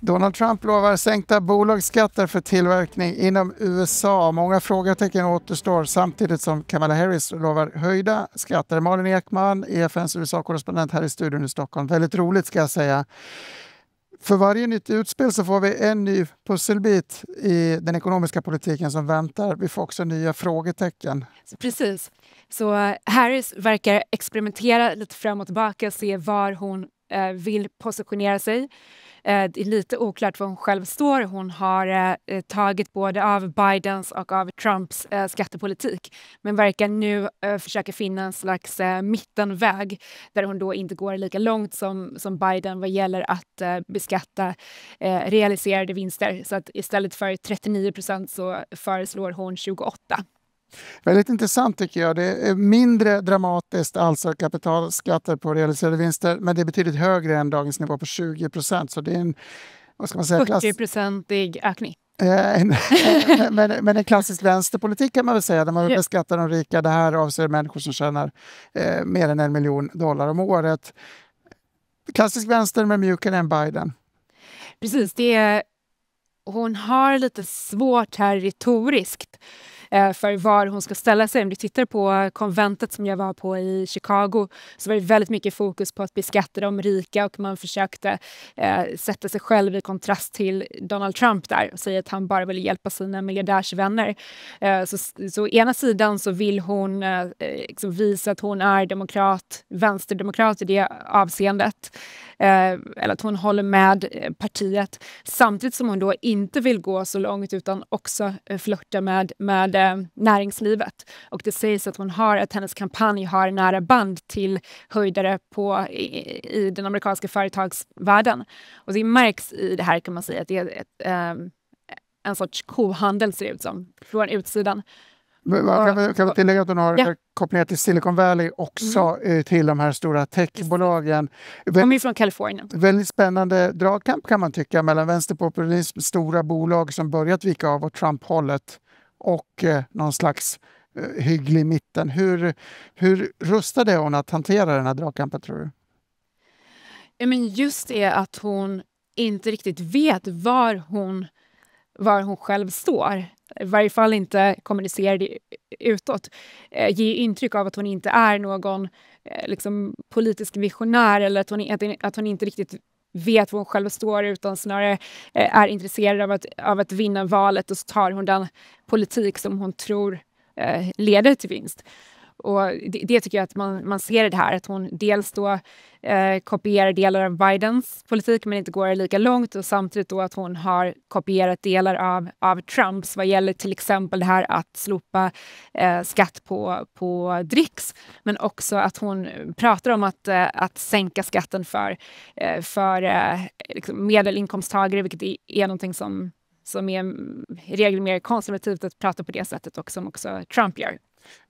Donald Trump lovar sänkta bolagsskatter för tillverkning inom USA. Många frågetecken återstår samtidigt som Kamala Harris lovar höjda skatter. Malin Ekman, EFNs USA-korrespondent här i studion i Stockholm. Väldigt roligt ska jag säga. För varje nytt utspel så får vi en ny pusselbit i den ekonomiska politiken som väntar. Vi får också nya frågetecken. Precis. Så Harris verkar experimentera lite fram och tillbaka, se var hon eh, vill positionera sig. Eh, det är lite oklart var hon själv står. Hon har eh, eh tagit både av Bidens och av Trumps eh, skattepolitik men verkar nu eh, försöka finna en slags mittenväg där hon då inte går lika långt som, som Biden vad gäller att beskatta realiserade vinster. Så att istället för 39 så föreslår hon 28 Väldigt intressant tycker jag. Det är mindre dramatiskt, alltså kapitalskatter på realiserade vinster, men det är betydligt högre än dagens nivå på 20 procent. Så det är en, vad ska man säga, 40-procentig ökning. Eh, men, men en klassisk vänsterpolitik kan man väl säga, där man beskattar de rika. Det här avser människor som tjänar eh, mer än en miljon dollar om året. Klassisk vänster, men mjukare än Biden. Precis. Det är, hon har lite svårt här retoriskt Eh, för var hon ska ställa sig. Om du tittar på konventet som jag var på i Chicago så var det väldigt mycket fokus på att beskatta de rika och man försökte eh, sätta sig själv i kontrast till Donald Trump där och säga att han bara ville hjälpa sina miljardärsvänner. Eh, så, så å ena sidan så vill hon liksom visa att hon är demokrat, vänsterdemokrat i det avseendet. Eh, eller att hon håller med eh, partiet. Samtidigt som hon då inte vill gå så långt utan också eh, flörta med, med näringslivet. Och det sägs att, hon har, att hennes kampanj har nära band till höjdare på, i, i den amerikanska företagsvärlden. Och det märks i det här kan man säga att det är ett, ett, en sorts kohandel ser det ut som, från utsidan. Jag kan, kan tillägga att hon har ja. Eh, kopplingar till Silicon Valley också, mm. Eh, till de här stora techbolagen. De är från Kalifornien. Väldigt spännande dragkamp kan man tycka mellan vänsterpopulism, stora bolag som börjat vika av åt Trump-hållet och eh, någon slags eh, hygglig mitten. Hur, hur rustade hon att hantera den här dragkampen, tror du? Men just det att hon inte riktigt vet var hon, var hon själv står i varje fall inte kommunicera det utåt. Eh, ge intryck av att hon inte är någon eh, liksom, politisk visionär eller att hon, att, att hon inte riktigt vet var hon själv står utan snarare eh, är intresserad av att, av att vinna valet och så tar hon den politik som hon tror eh, leder till vinst. Och det, det, tycker jag att man, man ser i det här, att hon dels då eh, kopierar delar av Bidens politik men inte går lika långt och samtidigt då att hon har kopierat delar av, av Trumps vad gäller till exempel det här att slopa eh, skatt på, på dricks men också att hon pratar om att, eh, att sänka skatten för, eh, för eh, liksom medelinkomsttagare vilket är, är någonting som som är i regel mer konservativt att prata på det sättet och som också Trump gör.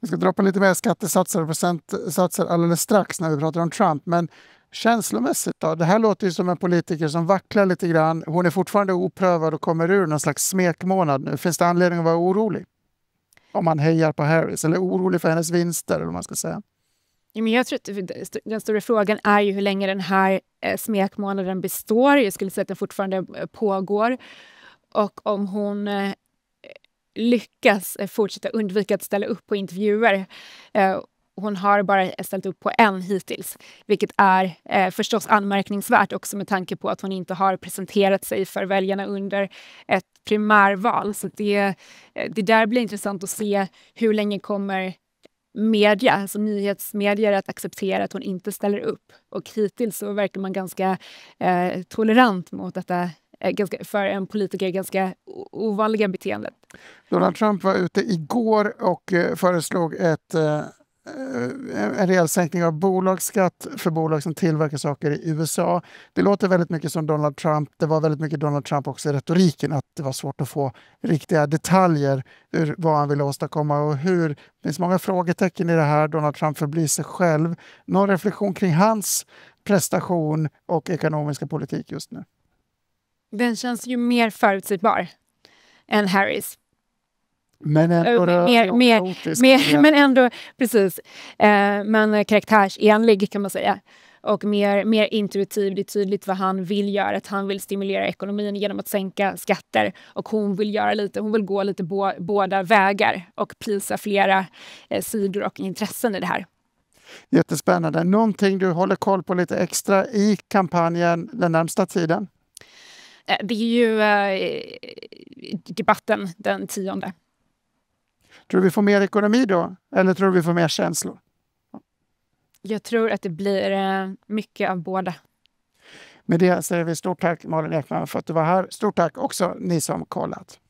Vi ska droppa lite mer skattesatser och procentsatser alldeles strax när vi pratar om Trump. Men känslomässigt då? Det här låter ju som en politiker som vacklar lite grann. Hon är fortfarande oprövad och kommer ur någon slags smekmånad nu. Finns det anledning att vara orolig? Om man hejar på Harris eller orolig för hennes vinster eller vad man ska säga. jag tror att den stora frågan är ju hur länge den här eh, smekmånaden består. Jag skulle säga att den fortfarande eh, pågår. Och om hon eh, lyckas eh, fortsätta undvika att ställa upp på intervjuer. Eh, hon har bara ställt upp på en hittills, vilket är eh, förstås anmärkningsvärt också med tanke på att hon inte har presenterat sig för väljarna under ett primärval. Så det, det där blir intressant att se hur länge kommer media, alltså nyhetsmedier, att acceptera att hon inte ställer upp. Och hittills så verkar man ganska eh, tolerant mot detta Eh, ganska, för en politiker ganska ovanliga beteendet. Donald Trump var ute igår och eh, föreslog ett, eh, en rejäl sänkning av bolagsskatt för bolag som tillverkar saker i USA. Det låter väldigt mycket som Donald Trump. Det var väldigt mycket Donald Trump också i retoriken, att det var svårt att få riktiga detaljer ur vad han ville åstadkomma och hur. Det finns många frågetecken i det här. Donald Trump förblir sig själv. Någon reflektion kring hans prestation och ekonomiska politik just nu? Den känns ju mer förutsägbar än Harrys. Men ändå, mer, mer, otisk, mer ja. men ändå precis. Eh, men karaktärsenlig kan man säga. Och mer, mer intuitiv, det är tydligt vad han vill göra. Att han vill stimulera ekonomin genom att sänka skatter. Och hon vill göra lite, hon vill gå lite bo, båda vägar och prisa flera eh, sidor och intressen i det här. Jättespännande. Någonting du håller koll på lite extra i kampanjen den närmsta tiden? Eh, det är ju eh, debatten den tionde. Tror du vi får mer ekonomi då, eller tror du vi får mer känslor? Jag tror att det blir eh, mycket av båda. Med det säger vi stort tack Malin Ekman för att du var här. Stort tack också ni som kollat.